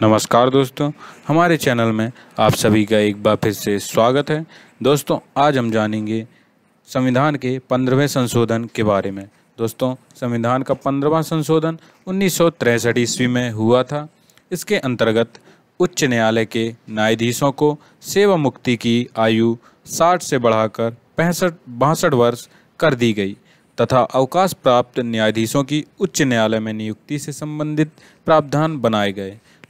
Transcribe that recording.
नमस्कार दोस्तों हमारे चैनल में आप सभी का एक बार फिर से स्वागत है दोस्तों आज हम जानेंगे संविधान के पंद्रहवें संशोधन के बारे में दोस्तों संविधान का पंद्रवा संशोधन उन्नीस सौ तिरसठ ईस्वी में हुआ था इसके अंतर्गत उच्च न्यायालय के न्यायाधीशों को सेवा मुक्ति की आयु 60 से बढ़ाकर पैंसठ बासठ वर्ष कर दी गई तथा अवकाश प्राप्त न्यायाधीशों की उच्च न्यायालय में नियुक्ति से संबंधित प्रावधान बनाए गए